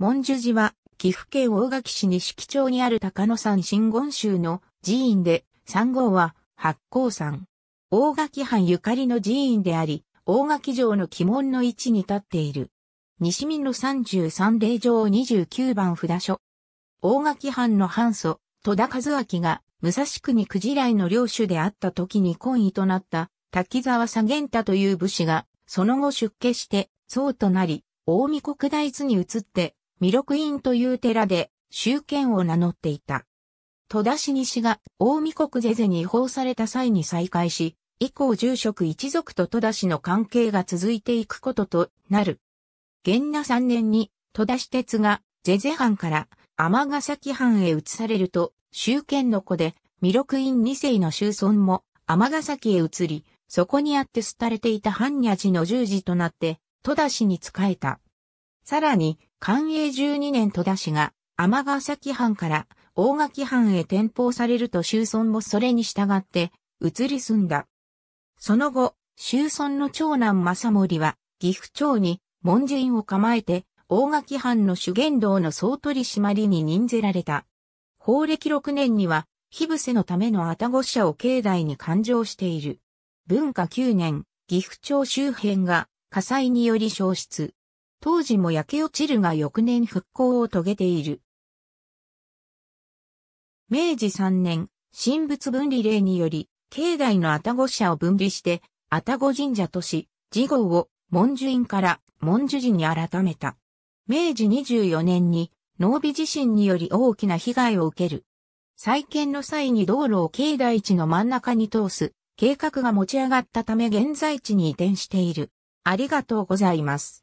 文殊寺は、岐阜県大垣市西木町にある高野山真言宗の寺院で、三号は八甲山。大垣藩ゆかりの寺院であり、大垣城の鬼門の位置に立っている。西見の33霊城29番札所。大垣藩の藩祖、戸田和明が、武蔵国九時来の領主であった時に婚位となった滝沢左源太という武士が、その後出家して、僧となり、大見国大津に移って、弥勒院という寺で、宗剣を名乗っていた。戸田市西が、大見国是々に違法された際に再開し、以降住職一族と戸田市の関係が続いていくこととなる。元那3年に、戸田市鉄が、是々藩から、尼崎藩へ移されると、宗剣の子で、弥勒院二世の宗尊も、尼崎へ移り、そこにあって廃れていた般若寺の十字となって、戸田氏に仕えた。さらに、寛永12年戸田氏が天ヶ崎藩から大垣藩へ転封されると周村もそれに従って移り住んだ。その後、周村の長男正森は岐阜町に門人を構えて大垣藩の主言道の総取締りに任ぜられた。法暦6年には、日伏せのためのあご宕社を境内に勘定している。文化9年、岐阜町周辺が火災により消失。当時も焼け落ちるが翌年復興を遂げている。明治3年、神仏分離令により、境内の愛宕社を分離して、愛宕神社とし、事号を文殊院から文殊寺に改めた。明治24年に、農美地震により大きな被害を受ける。再建の際に道路を境内地の真ん中に通す計画が持ち上がったため現在地に移転している。ありがとうございます。